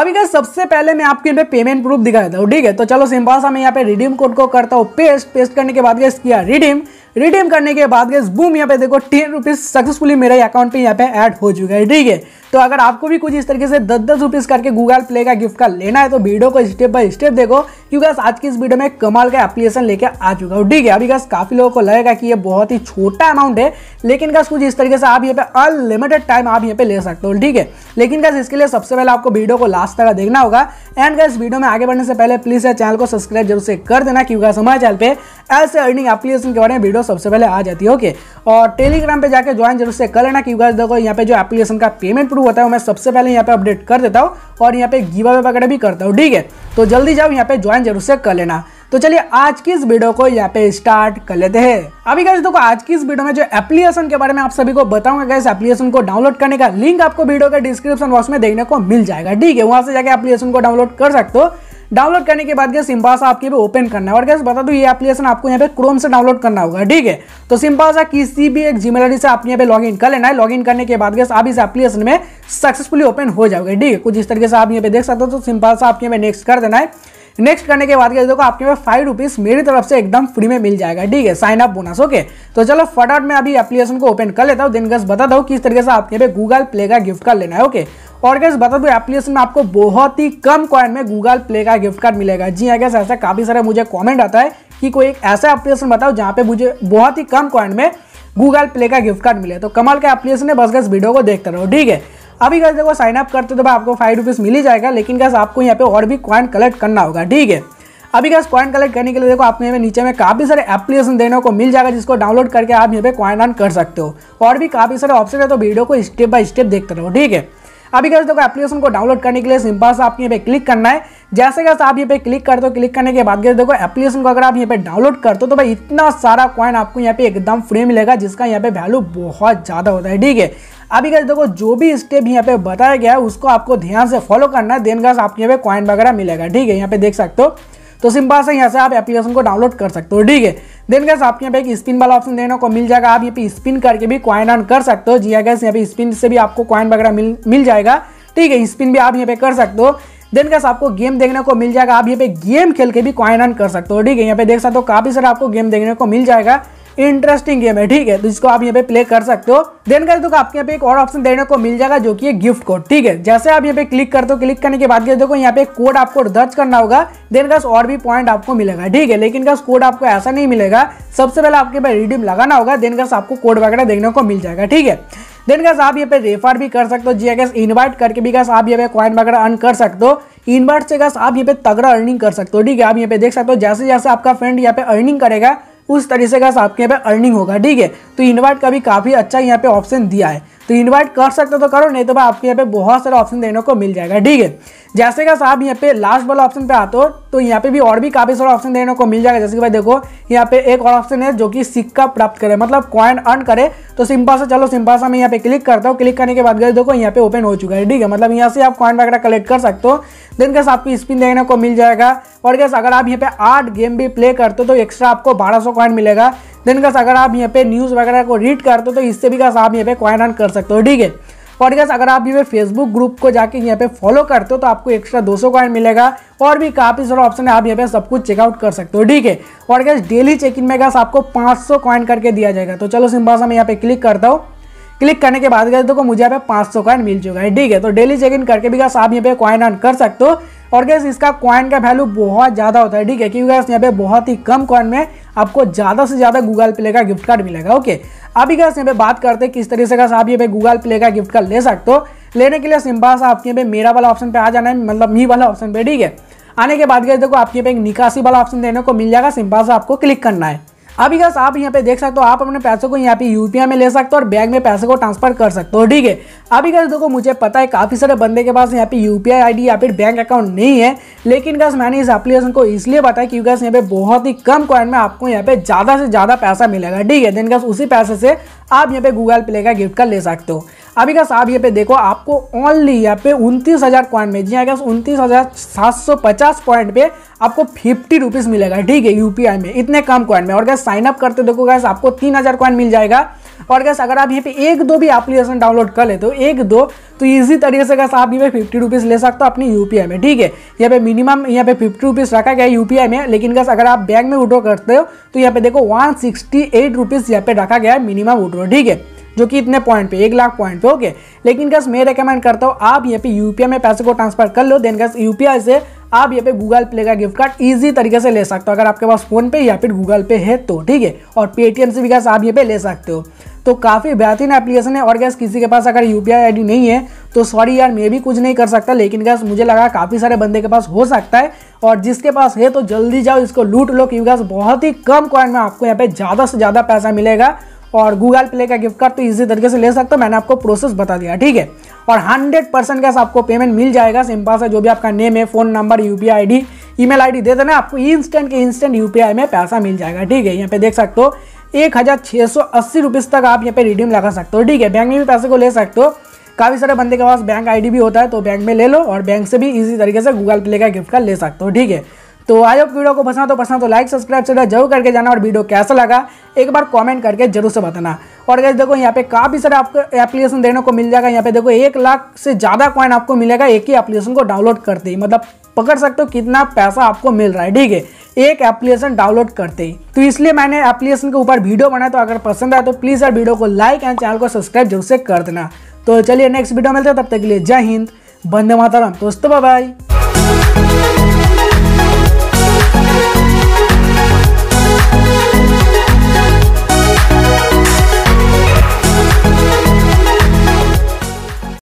अभी का सबसे पहले मैं आपके पे पेमेंट प्रूफ दिखा देता हूँ ठीक है तो चलो सिंपल सा मैं यहाँ पे रिडीम कोड को करता हूँ पेस्ट पेस्ट करने के बाद गैस किया रिडीम रिडीम करने के बाद गए बूम यहाँ पे देखो टेन रुपीज़ सक्सेसफुली मेरे अकाउंट पे यहाँ पे ऐड हो चुका है ठीक है तो अगर आपको भी कुछ इस तरीके से दस दस रुपीज़ करके गूगल प्ले का गिफ्ट का लेना है तो वीडियो को स्टेप बाय स्टेप देखो क्योंकि आज की इस वीडियो में कमाल का एप्लीकेशन लेके आ चुका हूँ ठीक है अभी गस काफ़ी लोगों को लगेगा कि ये बहुत ही छोटा अमाउंट है लेकिन गस कुछ इस तरीके से आप यहाँ पे अनलिमिटेड टाइम आप यहाँ पे ले सकते हो ठीक है लेकिन गस इसके लिए सबसे पहले आपको वीडियो को लास्ट तक देखना होगा एंड गस वीडियो में आगे बढ़ने से पहले प्लीज़ चैनल को सब्सक्राइब जरूर से कर देना क्योंकि हमारे चैनल पर ऐसे अर्निंग एप्लीकेशन के बारे में वीडियो सबसे पहले आ जाती है ओके और टेलीग्राम पे जाकर ज्वाइन जरूर से कर लेना कि गाइस देखो यहाँ पे जो एप्लीकेशन का पेमेंट प्रूफ होता है मैं सबसे पहले यहाँ पे अपडेट कर देता हूँ और यहाँ पे गिव अवे वगैरह भी करता हूँ ठीक है तो जल्दी जाओ यहाँ पे ज्वाइन जरूर से कर लेना तो चलिए आज की इस वीडियो को यहाँ पे स्टार्ट कर लेते हैं अभी गैस देखो आज की इस वीडियो में जो एप्लीकेशन के बारे में आप सभी को बताऊंगा गैस एप्लीकेशन को डाउनलोड करने का लिंक आपको वीडियो के डिस्क्रिप्शन बॉक्स में देखने को मिल जाएगा ठीक है वहां से जाके एप्लीकेशन को डाउनलोड कर सकते हो डाउनलोड करने के बाद सिम्पास आपके पे ओपन करना है और कैसे बता दो ये एप्लीकेशन आपको यहाँ पे क्रोम से डाउनलोड करना होगा ठीक है तो सिम्पास किसी भी एक जीमेल आई से आप यहाँ पे इन कर लेना है इन करने के बाद आप इस एप्लीकेशन में सक्सेसफुली ओपन हो जाओगे ठीक है कुछ इस तरीके से आप यहाँ पे देख सकते हो तो सिम्पास आपके यहाँ पे नेक्स्ट कर देना है नेक्स्ट करने के बाद देखो आपके पास फाइव रुपीज मेरी तरफ से एकदम फ्री में मिल जाएगा ठीक है साइन अप बोनस ओके तो चलो फटाफट में अभी एप्लीकेशन को ओपन कर लेता हूँ दिन गस बता दो किस तरीके से आपके पे गूगल प्ले का गिफ्ट कार्ड लेना है ओके और कैसे बता दूँ एप्लीकेशन में आपको बहुत ही कम कॉइन में गूगल प्ले का गिफ्ट कार्ड मिलेगा जी हाँ कैसे ऐसा काफ़ी सारे मुझे कॉमेंट आता है कि कोई एक ऐसा एप्लीकेशन बताओ जहाँ पे मुझे बहुत ही कम कॉइन में गूगल प्ले का गिफ्ट कार्ड मिले तो कमाल का एप्लीकेशन है बस गैस वीडियो को देखते रहो ठीक है अभी गैस देखो साइन अप करते तो भाई आपको फाइव रुपीज़ मिल ही जाएगा लेकिन गैस आपको यहाँ पे और भी कॉइन कलेक्ट करना होगा ठीक है अभी गैस कॉइन कलेक्ट करने के लिए देखो आपको यहाँ पे नीचे में काफ़ी सारे एप्लीकेशन देने को मिल जाएगा जिसको डाउनलोड करके आप यहाँ पे कॉइन ऑन कर सकते हो और भी काफ़ी सारे ऑप्शन है तो वीडियो को स्टेप बाय स्टेप देखते रहो ठीक है अभी कैसे देखो एप्लीकेशन को डाउनलोड करने के लिए सिंपल से आपको यहाँ पे क्लिक करना है जैसे कैसे आप यहाँ पे क्लिक करते हो क्लिक करने के बाद कैसे देखो एप्लीकेशन को अगर आप यहाँ पे डाउनलोड करते हो तो भाई इतना सारा कॉइन आपको यहाँ पे एकदम फ्री मिलेगा जिसका यहाँ पे वैल्यू बहुत ज़्यादा होता है ठीक है अभी गैस देखो जो भी स्टेप यहाँ पे बताया गया है उसको आपको ध्यान से फॉलो करना है देन गैस आपके यहाँ पे कॉइन वगैरह मिलेगा ठीक है यहाँ पे देख सकते हो तो सिंपल से यहाँ से आप एप्लीकेशन को डाउनलोड कर सकते हो ठीक है देन गैस आपके यहाँ पे एक स्पिन वाला ऑप्शन देने को मिल जाएगा आप यहाँ पे स्पिन करके भी कॉइन अर्न कर सकते हो जी हाँ गैस यहाँ पे स्पिन से भी आपको कॉइन वगैरह मिल मिल जाएगा ठीक है स्पिन भी आप यहाँ पे कर सकते हो देन गैस आपको गेम देखने को मिल जाएगा आप यहाँ पे गेम खेल के भी कॉइन अर्न कर सकते हो ठीक है यहाँ पे देख सकते हो काफी सारा आपको गेम देखने को मिल जाएगा इंटरेस्टिंग गेम है ठीक है तो इसको आप यहाँ पे प्ले कर सकते हो देन कर देखो आपके यहाँ पे एक और ऑप्शन देने को मिल जाएगा जो कि है गिफ्ट कोड ठीक है जैसे आप यहाँ पे क्लिक करते हो क्लिक करने के बाद देखो यहाँ पे कोड आपको दर्ज करना होगा देन का और भी पॉइंट आपको मिलेगा ठीक है लेकिन गाइस कोड आपको ऐसा नहीं मिलेगा सबसे पहले आपके पास रिडीम लगाना होगा देन गाइस आपको कोड वगैरह देखने को मिल जाएगा ठीक है देन गैस आप ये पे रेफर भी कर सकते हो जी गैस इन्वाइट करके भी आप यहाँ पे कॉइन वगैरह अर्न कर सकते हो इन्वाइट से आप ये पे तगड़ा अर्निंग कर सकते हो ठीक है आप यहाँ पे देख सकते हो जैसे जैसे आपका फ्रेंड यहाँ पे अर्निंग करेगा उस तरीके का आपके यहाँ पे अर्निंग होगा ठीक है तो इन्वर्ट का भी काफ़ी अच्छा यहाँ पे ऑप्शन दिया है तो इन्वाइट कर सकते हो तो करो नहीं तो भाई आपको यहाँ पे बहुत सारे ऑप्शन देने को मिल जाएगा ठीक है जैसे का साहब यहाँ पे लास्ट वाला ऑप्शन पे आते हो तो यहाँ पे भी और भी काफ़ी सारे ऑप्शन देने को मिल जाएगा जैसे कि भाई देखो यहाँ पे एक और ऑप्शन है जो कि सिक्का प्राप्त करे मतलब कॉइन अर्न करे तो सिंपल से चलो सिंपल सा मैं यहाँ पे क्लिक करता हूँ क्लिक करने के बाद गए देखो यहाँ पे ओपन हो चुका है ठीक है मतलब यहाँ से आप कॉइन वगैरह कलेक्ट कर सकते हो देन कैसे आपको स्पिन देखने को मिल जाएगा और कैसे अगर आप यहाँ पे आठ गेम भी प्ले करते हो तो एक्स्ट्रा आपको बारह सौ कॉइन मिलेगा देन गस अगर आप यहाँ पे न्यूज़ वगैरह को रीड करते हो तो इससे भी गस आप यहाँ पे क्वाइन अर्न कर सकते हो ठीक है और गस अगर आप ये फेसबुक ग्रुप को जाके यहाँ पे फॉलो करते हो तो आपको एक्स्ट्रा 200 सौ कॉइन मिलेगा और भी काफ़ी सारा ऑप्शन है आप यहाँ पे सब कुछ चेकआउट कर सकते हो ठीक है और गैस डेली चेक इन में गैस आपको 500 सौ कॉइन करके दिया जाएगा तो चलो सा मैं यहाँ पे क्लिक करता हूँ क्लिक करने के बाद गए देखो मुझे यहाँ पे 500 सौ कॉइन मिल चुका है ठीक है तो डेली चेक इन करके भी गैस आप यहाँ पे कॉइन अर्न कर सकते हो और गैस इसका कॉइन का वैल्यू बहुत ज़्यादा होता है ठीक है क्योंकि यहाँ पे बहुत ही कम कॉइन में आपको ज़्यादा से ज़्यादा गूगल प्ले का गिफ्ट कार्ड मिलेगा ओके अभी गैस यहाँ पे बात करते हैं किस तरीके से गैस आप ये पे गूगल प्ले का गिफ्ट कार्ड ले सकते हो लेने के लिए सिम्बा सा आपके पे मेरा वाला ऑप्शन पे आ जाना है मतलब मी वाला ऑप्शन पे ठीक है आने के बाद गए देखो आपके यहाँ पे एक निकासी वाला ऑप्शन देने को मिल जाएगा सिम्बा सा आपको क्लिक करना है अभी बस आप यहाँ पे देख सकते हो आप अपने पैसे को यहाँ पे यूपीआई में ले सकते हो और बैंक में पैसे को ट्रांसफर कर सकते हो ठीक है अभी गस देखो मुझे पता है काफ़ी सारे बंदे के पास यहाँ पे यूपीआई आईडी या फिर बैंक अकाउंट नहीं है लेकिन गस मैंने इस एप्लीकेशन को इसलिए बताया क्योंकि यहाँ पे बहुत ही कम कॉइन में आपको यहाँ पे ज़्यादा से ज़्यादा पैसा मिलेगा ठीक है देन गस उसी पैसे से आप यहाँ पे गूगल प्ले का गिफ्ट का ले सकते हो अभी का आप ये पे देखो आपको ओनली यहाँ पे उनतीस हज़ार पॉइंट में जी हाँ उनतीस हज़ार सात सौ पचास कॉइन पे आपको फिफ्टी रुपीज़ मिलेगा ठीक है यूपीआई में इतने कम कॉइन में और गैस साइन अप करते देखो गैस आपको तीन हज़ार कॉइन मिल जाएगा और गैस अगर आप यहाँ पे एक दो भी एप्लीकेशन डाउनलोड कर लेते हो एक दो तो इसी तरीके से गैस आप यहाँ पे फिफ्टी रुपीज़ ले सकते हो अपनी यूपीआई में ठीक है यहाँ पे मिनिमम यहाँ पे फिफ्टी रुपीज़ रखा गया है यूपीआई में लेकिन गैस अगर आप बैंक में उड्रो करते हो तो यहाँ पे देखो वन सिक्सटी एट रुपीज़ यहाँ पे रखा गया है मिनिमम उड्रो ठीक है जो कि इतने पॉइंट पे एक लाख पॉइंट पे ओके लेकिन गस मैं रेकमेंड करता हूँ आप यहाँ पे यूपीआई में पैसे को ट्रांसफर कर लो देन गस यूपीआई से आप यहाँ पे गूगल प्ले का गिफ्ट कार्ड इजी तरीके से ले सकते हो अगर आपके पास फोन पे या फिर गूगल पे है तो ठीक है और पेटीएम से भी गैस आप यहाँ पे ले सकते हो तो काफ़ी बेहतरीन एप्लीकेशन है और गैस किसी के पास अगर यू पी आई नहीं है तो सॉरी यार मैं भी कुछ नहीं कर सकता लेकिन गैस मुझे लगा काफ़ी सारे बंदे के पास हो सकता है और जिसके पास है तो जल्दी जाओ इसको लूट लो क्योंकि बहुत ही कम कॉइन में आपको यहाँ पे ज़्यादा से ज़्यादा पैसा मिलेगा और गूगल प्ले का गिफ्ट कार्ड तो इसी तरीके से ले सकते हो मैंने आपको प्रोसेस बता दिया ठीक है और 100 परसेंट कैसे आपको पेमेंट मिल जाएगा सिंपल से जो भी आपका नेम है phone number U P I email ID दे देना आपको इंस्टेंट के इंस्टेंट यू में पैसा मिल जाएगा ठीक है यहाँ पे देख सकते हो एक हज़ार छः सौ अस्सी तक आप यहाँ पे रिडीम लगा सकते हो ठीक है बैंक में भी पैसे को ले सकते हो काफ़ी सारे बंदे के पास बैंक आईडी भी होता है तो बैंक में ले लो और बैंक से भी इसी तरीके से गूगल प्ले का गिफ्ट कार्ड ले सकते हो ठीक है तो आज आप वीडियो को पसंद हाँ तो पसंद हाँ तो लाइक सब्सक्राइब से जरूर करके जाना और वीडियो कैसा लगा एक बार कमेंट करके जरूर से बताना और गैस देखो यहाँ पे काफ़ी सारे आपको एप्लीकेशन देने को मिल जाएगा यहाँ पे देखो एक लाख से ज़्यादा कॉइन आपको मिलेगा एक ही एप्लीकेशन को डाउनलोड करते ही मतलब पकड़ सकते हो कितना पैसा आपको मिल रहा है ठीक है एक एप्लीकेशन डाउनलोड करते ही तो इसलिए मैंने एप्लीकेशन के ऊपर वीडियो बनाया तो अगर पसंद आए तो प्लीज़ यार वीडियो को लाइक एंड चैनल को सब्सक्राइब जरूर से कर देना तो चलिए नेक्स्ट वीडियो मिलते हैं तब तक के लिए जय हिंद बंदे माताराम दोस्तों बाय